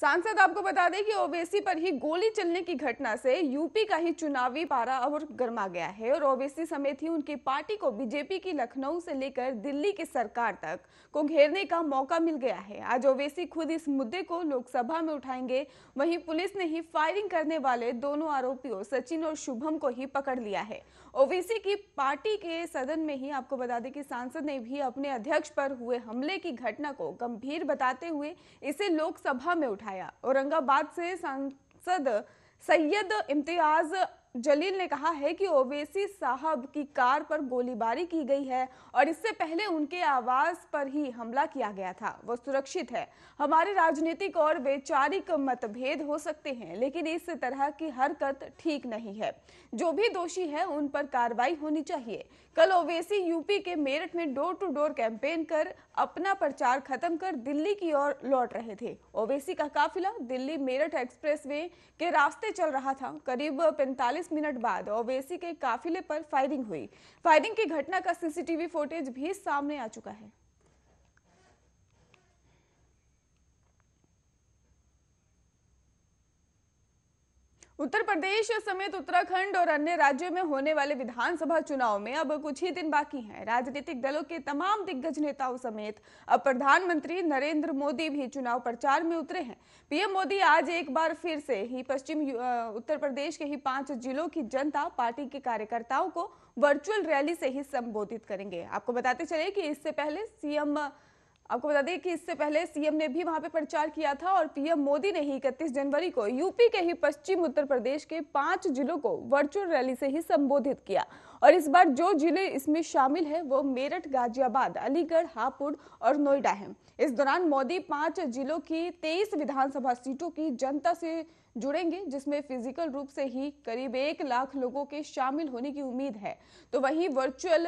सांसद आपको बता दें कि ओवैसी पर ही गोली चलने की घटना से यूपी का ही चुनावी पारा और गर्मा गया है और ओवैसी समेत ही उनकी पार्टी को बीजेपी की लखनऊ से लेकर दिल्ली की सरकार तक को घेरने का मौका मिल गया है आज ओवैसी खुद इस मुद्दे को लोकसभा में उठाएंगे वहीं पुलिस ने ही फायरिंग करने वाले दोनों आरोपियों सचिन और शुभम को ही पकड़ लिया है ओवैसी की पार्टी के सदन में ही आपको बता दें कि सांसद ने भी अपने अध्यक्ष पर हुए हमले की घटना को गंभीर बताते हुए इसे लोकसभा में उठा उठाया औरंगाबाद से सांसद सैयद इम्तियाज जलील ने कहा है कि ओवैसी साहब की कार पर गोलीबारी की गई है और इससे पहले उनके आवास पर ही हमला किया गया था वो सुरक्षित है हमारे राजनीतिक और वैचारिक मतभेद हो सकते हैं लेकिन इस तरह की हरकत ठीक नहीं है जो भी दोषी है उन पर कार्रवाई होनी चाहिए कल ओवैसी यूपी के मेरठ में डोर टू डोर कैंपेन कर अपना प्रचार खत्म कर दिल्ली की ओर लौट रहे थे ओवैसी का काफिला दिल्ली मेरठ एक्सप्रेस के रास्ते चल रहा था करीब पैंतालीस 40 मिनट बाद ओवैसी के काफिले पर फायरिंग हुई फायरिंग की घटना का सीसीटीवी फुटेज भी सामने आ चुका है उत्तर प्रदेश समेत उत्तराखंड और अन्य राज्यों में होने वाले विधानसभा चुनाव में अब कुछ ही दिन बाकी हैं राजनीतिक दलों के तमाम दिग्गज नेताओं समेत अब प्रधानमंत्री नरेंद्र मोदी भी चुनाव प्रचार में उतरे हैं पीएम मोदी आज एक बार फिर से ही पश्चिम उत्तर प्रदेश के ही पांच जिलों की जनता पार्टी के कार्यकर्ताओं को वर्चुअल रैली से ही संबोधित करेंगे आपको बताते चले कि इससे पहले सीएम आपको बता दें कि इससे पहले सीएम ने भी वहां पे प्रचार किया था और पीएम मोदी ने ही इकतीस जनवरी को यूपी के ही पश्चिम उत्तर प्रदेश के पांच जिलों को वर्चुअल रैली से ही संबोधित किया और इस बार जो जिले इसमें शामिल है वो मेरठ गाजियाबाद अलीगढ़ हापुड़ और नोएडा है इस दौरान मोदी पांच जिलों की तेईस विधानसभा सीटों की जनता से जुड़ेंगे जिसमें फिजिकल रूप से ही करीब एक लाख लोगों के शामिल होने की उम्मीद है तो वहीं वर्चुअल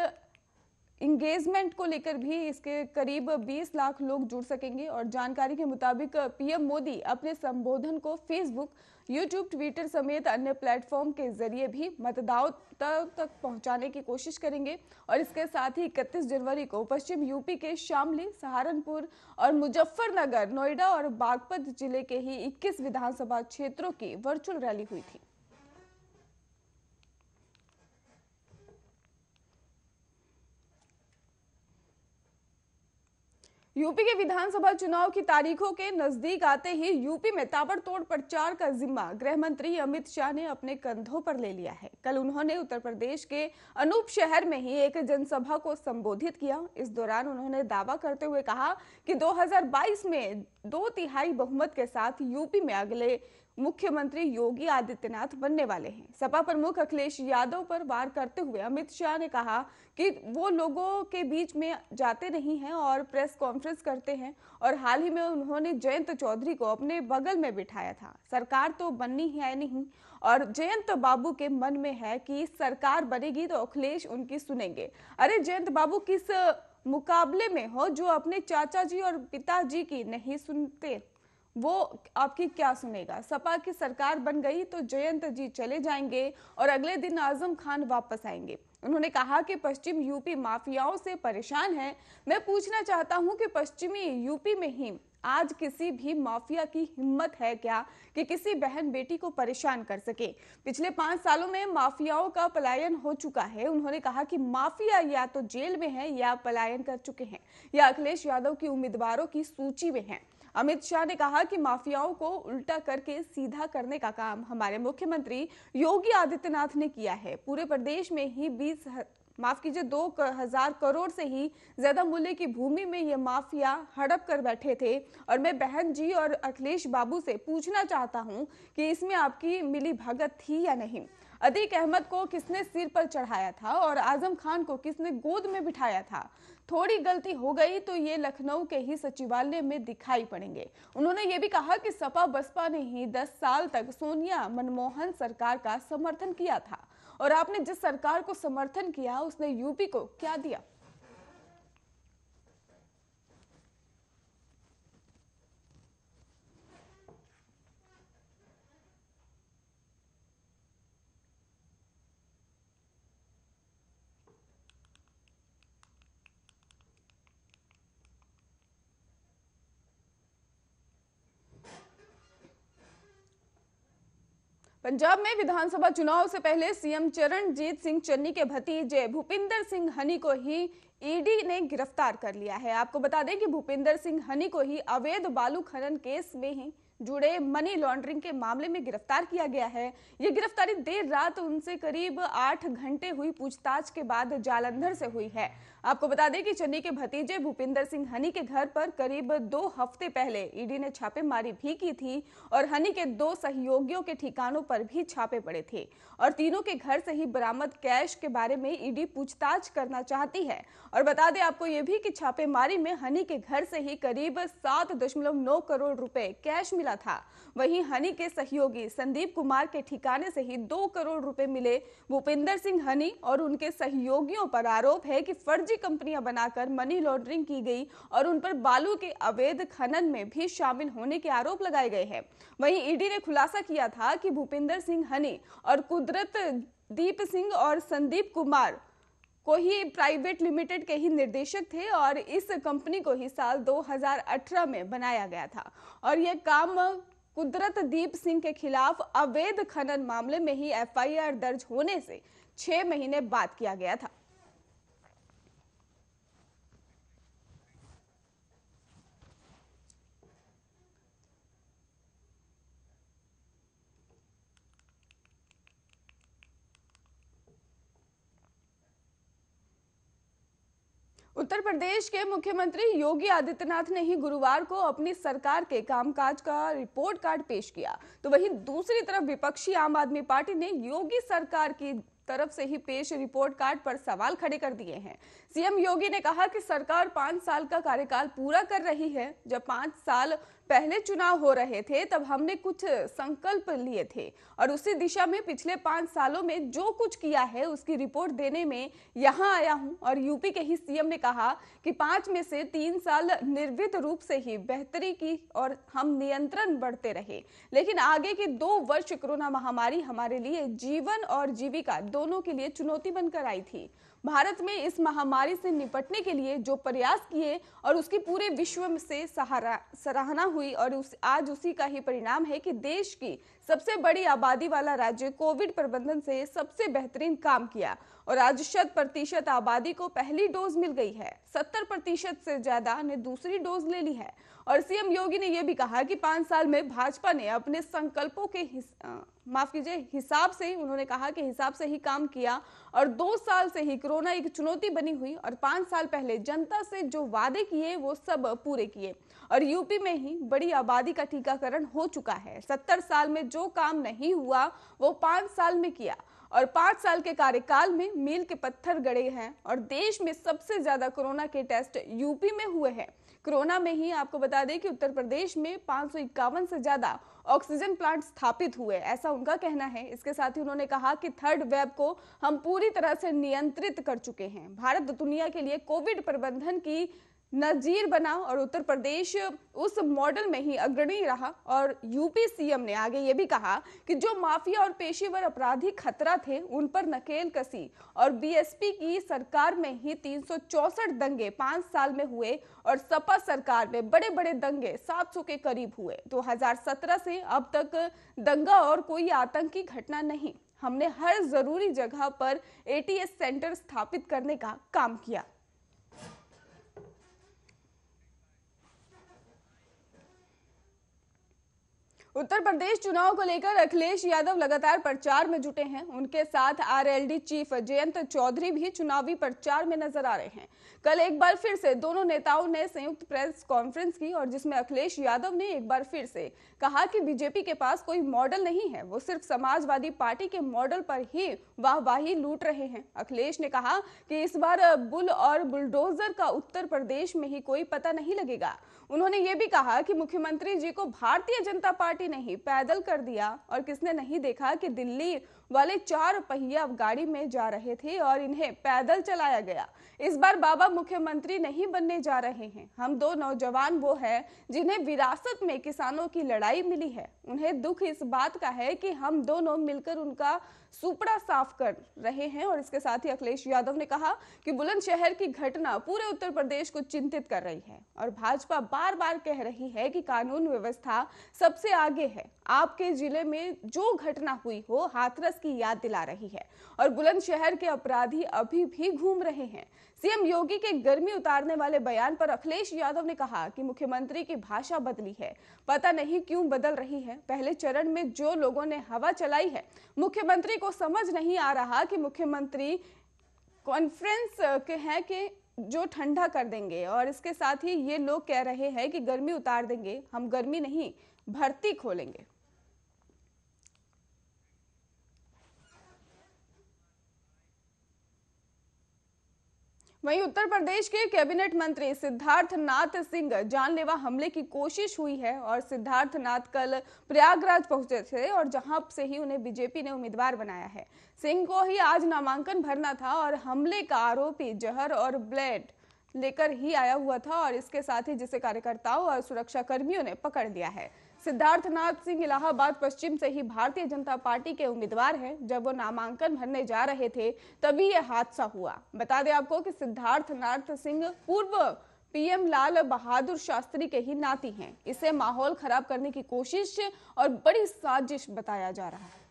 इंगेजमेंट को लेकर भी इसके करीब 20 लाख लोग जुड़ सकेंगे और जानकारी के मुताबिक पीएम मोदी अपने संबोधन को फेसबुक यूट्यूब ट्विटर समेत अन्य प्लेटफॉर्म के जरिए भी मतदाता तक पहुंचाने की कोशिश करेंगे और इसके साथ ही इकतीस जनवरी को पश्चिम यूपी के शामली सहारनपुर और मुजफ्फरनगर नोएडा और बागपत जिले के ही इक्कीस विधानसभा क्षेत्रों की वर्चुअल रैली हुई थी यूपी के विधानसभा चुनाव की तारीखों के नजदीक आते ही यूपी में ताबड़तोड़ प्रचार का जिम्मा गृह मंत्री अमित शाह ने अपने कंधों पर ले लिया है कल उन्होंने उत्तर प्रदेश के अनूप शहर में ही एक जनसभा को संबोधित किया इस दौरान उन्होंने दावा करते हुए कहा कि 2022 में दो तिहाई बहुमत के साथ यूपी में अगले मुख्यमंत्री योगी आदित्यनाथ बनने वाले हैं सपा प्रमुख अखिलेश यादव पर वार करते हुए अमित शाह ने कहा कि वो लोगों के बीच में जाते नहीं हैं और प्रेस कॉन्फ्रेंस करते हैं और हाल ही में उन्होंने जयंत चौधरी को अपने बगल में बिठाया था सरकार तो बननी है नहीं और जयंत बाबू के मन में है कि सरकार बनेगी तो अखिलेश उनकी सुनेंगे अरे जयंत बाबू किस मुकाबले में हो जो अपने चाचा जी और पिताजी की नहीं सुनते वो आपकी क्या सुनेगा सपा की सरकार बन गई तो जयंत जी चले जाएंगे और अगले दिन आजम खान वापस आएंगे उन्होंने कहा कि पश्चिम यूपी माफियाओं से परेशान है मैं पूछना चाहता हूं कि पश्चिमी यूपी में ही आज किसी भी माफिया की हिम्मत है क्या कि किसी बहन बेटी को परेशान कर सके पिछले पांच सालों में माफियाओं का पलायन हो चुका है उन्होंने कहा कि माफिया या तो जेल में है या पलायन कर चुके हैं या अखिलेश यादव की उम्मीदवारों की सूची में है अमित शाह ने कहा कि माफियाओं को उल्टा करके सीधा करने का काम हमारे मुख्यमंत्री योगी आदित्यनाथ ने किया है पूरे प्रदेश में ही बीस माफ कीजिए दो हजार करोड़ से ही ज्यादा मूल्य की भूमि में ये माफिया हड़प कर बैठे थे और मैं बहन जी और अखिलेश बाबू से पूछना चाहता हूँ कि इसमें आपकी मिली भगत थी या नहीं अधिक अहमद को किसने सिर पर चढ़ाया था और आजम खान को किसने गोद में बिठाया था थोड़ी गलती हो गई तो ये लखनऊ के ही सचिवालय में दिखाई पड़ेंगे उन्होंने ये भी कहा कि सपा बसपा ने ही 10 साल तक सोनिया मनमोहन सरकार का समर्थन किया था और आपने जिस सरकार को समर्थन किया उसने यूपी को क्या दिया पंजाब में विधानसभा चुनाव से पहले सीएम चरणजीत सिंह चन्नी के भतीजे भूपिंदर सिंह हनी को ही ईडी ने गिरफ्तार कर लिया है आपको बता दें कि भूपिंदर सिंह हनी को ही अवैध बालू खनन केस में ही जुड़े मनी लॉन्ड्रिंग के मामले में गिरफ्तार किया गया है ये गिरफ्तारी देर रात उनसे करीब आठ घंटे हुई पूछताछ के बाद जालंधर से हुई है आपको बता दें कि चन्नी के भतीजे भूपिंदर सिंह हनी के घर पर करीब दो हफ्ते पहले ईडी ने छापेमारी भी की थी और हनी के दो सहयोगियों के ठिकानों पर भी छापे पड़े थे और तीनों के घर से ही बरामद कैश के बारे में ईडी पूछताछ करना चाहती है और बता दें आपको ये भी कि छापेमारी में हनी के घर से ही करीब सात दशमलव नौ करोड़ रुपए कैश मिला मिला था वहीं हनी के सहयोगी संदीप कुमार के ठिकाने से ही दो करोड़ रुपए मिले भूपेंद्र सिंह हनी और उनके सहयोगियों पर आरोप है कि फर्जी कंपनियां बनाकर मनी लॉन्ड्रिंग की गई और उन पर बालू के अवैध खनन में भी शामिल होने के आरोप लगाए गए हैं वहीं ईडी ने खुलासा किया था कि भूपेंद्र सिंह हनी और कुदरत दीप सिंह और संदीप कुमार को ही प्राइवेट लिमिटेड के ही निर्देशक थे और इस कंपनी को ही साल 2018 में बनाया गया था और यह काम कुदरत दीप सिंह के खिलाफ अवैध खनन मामले में ही एफआईआर दर्ज होने से छह महीने बाद किया गया था उत्तर प्रदेश के मुख्यमंत्री योगी आदित्यनाथ ने ही गुरुवार को अपनी सरकार के कामकाज का रिपोर्ट कार्ड पेश किया तो वहीं दूसरी तरफ विपक्षी आम आदमी पार्टी ने योगी सरकार की तरफ से ही पेश रिपोर्ट कार्ड पर सवाल खड़े कर दिए हैं सीएम योगी ने कहा कि सरकार पांच साल का कार्यकाल पूरा कर रही है जब पांच साल पहले चुनाव हो रहे थे तब हमने कुछ संकल्प लिए थे और उसी दिशा में पिछले पांच सालों में जो कुछ किया है उसकी रिपोर्ट देने में यहाँ आया हूँ और यूपी के ही सीएम ने कहा कि पांच में से तीन साल निर्वित रूप से ही बेहतरी की और हम नियंत्रण बढ़ते रहे लेकिन आगे के दो वर्ष कोरोना महामारी हमारे लिए जीवन और जीविका दोनों के लिए चुनौती बनकर आई थी भारत में इस महामारी से निपटने के लिए जो प्रयास किए और उसकी पूरे विश्व से सहारा सराहना हुई और उस आज उसी का ही परिणाम है कि देश की सबसे बड़ी आबादी वाला राज्य कोविड प्रबंधन से सबसे बेहतरीन काम किया और आज शत प्रतिशत आबादी को पहली डोज मिल गई है सत्तर प्रतिशत से ज्यादा ने दूसरी डोज ले ली है और सीएम योगी ने यह भी कहा कि पांच साल में भाजपा ने अपने संकल्पों के माफ कीजिए हिसाब से उन्होंने कहा कि हिसाब से ही काम किया और दो साल से ही कोरोना एक चुनौती बनी हुई और पांच साल पहले जनता से जो वादे किए वो सब पूरे किए और यूपी में ही बड़ी आबादी का टीकाकरण हो चुका है सत्तर साल में जो काम नहीं हुआ वो पांच साल में किया और पांच साल के कार्यकाल में मील के पत्थर गड़े हैं और देश में सबसे ज़्यादा कोरोना के टेस्ट यूपी में हुए हैं कोरोना में ही आपको बता दें कि उत्तर प्रदेश में पांच से ज़्यादा ऑक्सीजन प्लांट स्थापित हुए ऐसा उनका कहना है इसके साथ ही उन्होंने कहा कि थर्ड वेब को हम पूरी तरह से नियंत्रित कर चुके हैं भारत दुनिया के लिए कोविड प्रबंधन की नजीर बना और उत्तर प्रदेश उस मॉडल में ही अग्रणी रहा और यूपी सीएम ने आगे ये भी कहा कि जो माफिया और पेशेवर अपराधी खतरा थे उन पर नकेल कसी और बीएसपी की सरकार में ही 364 दंगे पांच साल में हुए और सपा सरकार में बड़े बड़े दंगे 700 के करीब हुए 2017 से अब तक दंगा और कोई आतंकी घटना नहीं हमने हर जरूरी जगह पर एटीएस सेंटर स्थापित करने का काम किया उत्तर प्रदेश चुनाव को लेकर अखिलेश यादव लगातार प्रचार में जुटे हैं उनके साथ आरएलडी चीफ जयंत चौधरी भी चुनावी प्रचार में नजर आ रहे हैं कल एक बार फिर से दोनों नेताओं ने संयुक्त प्रेस कॉन्फ्रेंस की और जिसमें अखिलेश यादव ने एक बार फिर से कहा कि बीजेपी के पास कोई मॉडल नहीं है वो सिर्फ समाजवादी पार्टी के मॉडल पर ही वाहवाही लूट रहे हैं अखिलेश ने कहा कि इस बार बुल और बुलडोजर का उत्तर प्रदेश में ही कोई पता नहीं लगेगा उन्होंने ये भी कहा कि मुख्यमंत्री जी को भारतीय जनता पार्टी पार्टी नहीं पैदल कर दिया और किसने नहीं देखा कि दिल्ली वाले चार पहिया गाड़ी में जा रहे थे और इन्हें पैदल चलाया गया इस बार बाबा मुख्यमंत्री नहीं बनने जा रहे हैं हम दो नौजवान वो है जिन्हें विरासत में किसानों की लड़ाई मिली है उन्हें दुख इस बात का है कि हम दोनों मिलकर उनका सुपड़ा साफ कर रहे हैं और इसके साथ ही अखिलेश यादव ने कहा कि बुलंदशहर की घटना पूरे उत्तर प्रदेश को चिंतित कर रही है और भाजपा बार बार कह रही है कि कानून व्यवस्था सबसे आगे है आपके जिले में जो घटना हुई हो हाथरस की याद दिला रही है और बुलंदशहर के अपराधी अभी भी घूम रहे हैं सीएम योगी के गर्मी उतारने वाले बयान पर अखिलेश यादव ने कहा कि मुख्यमंत्री की भाषा बदली है पता नहीं क्यों बदल रही है पहले चरण में जो लोगों ने हवा चलाई है मुख्यमंत्री को समझ नहीं आ रहा कि मुख्यमंत्री कॉन्फ्रेंस के हैं कि जो ठंडा कर देंगे और इसके साथ ही ये लोग कह रहे हैं कि गर्मी उतार देंगे हम गर्मी नहीं भर्ती खोलेंगे वहीं उत्तर प्रदेश के कैबिनेट मंत्री सिद्धार्थ नाथ सिंह जानलेवा हमले की कोशिश हुई है और सिद्धार्थ नाथ कल प्रयागराज पहुंचे थे और जहां से ही उन्हें बीजेपी ने उम्मीदवार बनाया है सिंह को ही आज नामांकन भरना था और हमले का आरोपी जहर और ब्लेड लेकर ही आया हुआ था और इसके साथ ही जिसे कार्यकर्ताओं और सुरक्षा कर्मियों ने पकड़ लिया है सिद्धार्थनाथ सिंह इलाहाबाद पश्चिम से ही भारतीय जनता पार्टी के उम्मीदवार हैं जब वो नामांकन भरने जा रहे थे तभी यह हादसा हुआ बता दें आपको कि सिद्धार्थनाथ सिंह पूर्व पीएम लाल बहादुर शास्त्री के ही नाती हैं इसे माहौल खराब करने की कोशिश और बड़ी साजिश बताया जा रहा है